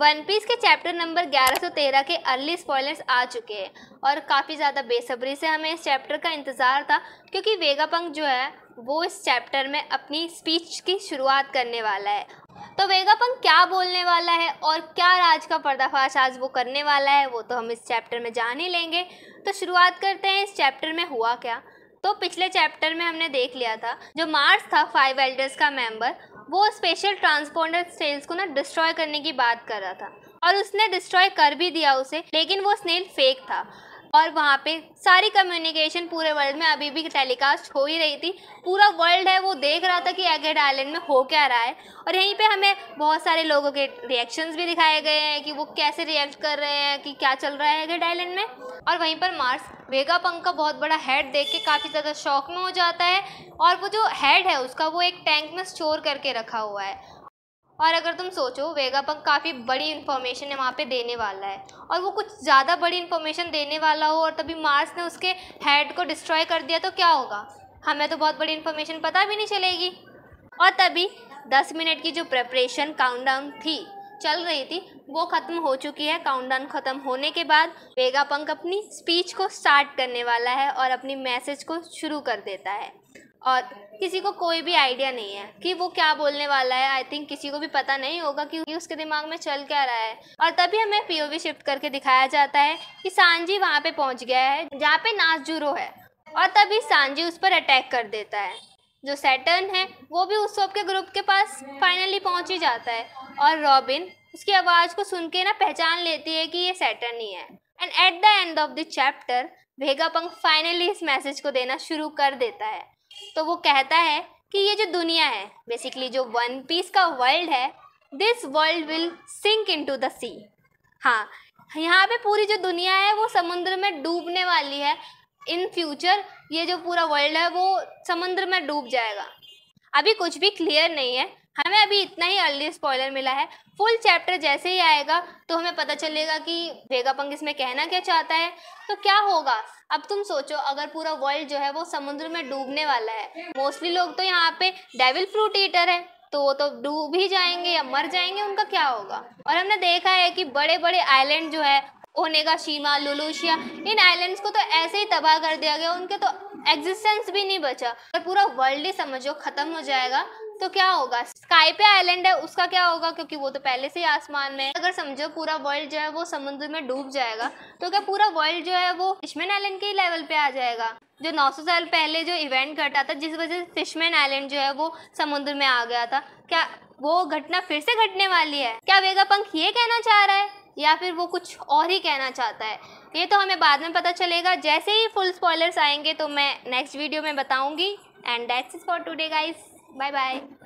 one Piece के chapter नंबर 1113 के अर्ली स्पॉयलर्स आ चुके हैं और काफ़ी ज़्यादा बेसब्री से हमें इस चैप्टर का इंतज़ार था क्योंकि वेगा जो है वो इस चैप्टर में अपनी स्पीच की शुरुआत करने वाला है तो वेगा पंक क्या बोलने वाला है और क्या राज का पर्दाफाश आज वो करने वाला है वो तो हम इस चैप्टर में जान ही लेंगे तो शुरुआत करते हैं इस चैप्टर में हुआ क्या तो पिछले चैप्टर में हमने देख लिया था जो मार्स था फाइव एल्डर्स का मेंबर वो स्पेशल ट्रांसपोर्टर स्नेल्स को ना डिस्ट्रॉय करने की बात कर रहा था और उसने डिस्ट्रॉय कर भी दिया उसे लेकिन वो स्नेल फेक था और वहाँ पे सारी कम्युनिकेशन पूरे वर्ल्ड में अभी भी टेलीकास्ट हो ही रही थी पूरा वर्ल्ड है वो देख रहा था कि एगेड आइलैंड में हो क्या रहा है और यहीं पे हमें बहुत सारे लोगों के रिएक्शंस भी दिखाए गए हैं कि वो कैसे रिएक्ट कर रहे हैं कि क्या चल रहा है एगेड आइलैंड में और वहीं पर मार्स वेगा पंख का बहुत बड़ा हेड देख के काफ़ी ज़्यादा शौक में हो जाता है और वो जो हेड है उसका वो एक टैंक में स्टोर करके रखा हुआ है और अगर तुम सोचो वेगा पंख काफ़ी बड़ी इन्फॉर्मेशन है वहाँ पे देने वाला है और वो कुछ ज़्यादा बड़ी इन्फॉर्मेशन देने वाला हो और तभी मार्स ने उसके हेड को डिस्ट्रॉय कर दिया तो क्या होगा हमें तो बहुत बड़ी इन्फॉर्मेशन पता भी नहीं चलेगी और तभी दस मिनट की जो प्रेपरेशन काउंटडाउन थी चल रही थी वो ख़त्म हो चुकी है काउंटडाउन ख़त्म होने के बाद वेगा पंक अपनी स्पीच को स्टार्ट करने वाला है और अपनी मैसेज को शुरू कर देता है और किसी को कोई भी आइडिया नहीं है कि वो क्या बोलने वाला है आई थिंक किसी को भी पता नहीं होगा क्योंकि उसके दिमाग में चल क्या रहा है और तभी हमें पीओवी शिफ्ट करके दिखाया जाता है कि सांजी वहाँ पे पहुँच गया है जहाँ पे नाचजूरो है और तभी सांजी उस पर अटैक कर देता है जो सैटर्न है वो भी उस सबके के ग्रुप के पास फाइनली पहुंच ही जाता है और रॉबिन उसकी आवाज़ को सुन के ना पहचान लेती है कि ये सैटर्न ही है and at the end of the chapter Vegapunk finally इस मैसेज को देना शुरू कर देता है तो वो कहता है कि ये जो दुनिया है बेसिकली जो वन पीस का वर्ल्ड है this world will sink into the sea हाँ यहाँ पे पूरी जो दुनिया है वो समुद्र में डूबने वाली है इन फ्यूचर ये जो पूरा वर्ल्ड है वो समुद्र में डूब जाएगा अभी कुछ भी क्लियर नहीं है हमें अभी इतना ही अर्ली स्पॉइलर मिला है फुल चैप्टर जैसे ही आएगा तो हमें पता चलेगा कि वेगा पंग इसमें कहना क्या चाहता है तो क्या होगा अब तुम सोचो अगर पूरा वर्ल्ड जो है वो समुद्र में डूबने वाला है मोस्टली लोग तो यहाँ पे डेविल फ्रूट ईटर है तो वो तो डूब ही जाएंगे या मर जाएंगे उनका क्या होगा और हमने देखा है कि बड़े बड़े आइलैंड जो है का शीमा लुलूशिया इन आइलैंड्स को तो ऐसे ही तबाह कर दिया गया उनके तो एग्जिस्टेंस भी नहीं बचा अगर पूरा वर्ल्ड ही समझो खत्म हो जाएगा तो क्या होगा स्काई पे आइलैंड है उसका क्या होगा क्योंकि वो तो पहले से ही आसमान में अगर समझो पूरा वर्ल्ड जो है वो समुद्र में डूब जाएगा तो क्या पूरा वर्ल्ड जो है वो फिशमैन आइलैंड के ही लेवल पे आ जाएगा जो 900 साल पहले जो इवेंट घटा था जिस वजह से फिशमैन आइलैंड जो है वो समुद्र में आ गया था क्या वो घटना फिर से घटने वाली है क्या वेगा पंख ये कहना चाह रहा है या फिर वो कुछ और ही कहना चाहता है ये तो हमें बाद में पता चलेगा जैसे ही फुल स्पॉयलर्स आएंगे तो मैं नेक्स्ट वीडियो में बताऊँगी and that's is for today guys bye bye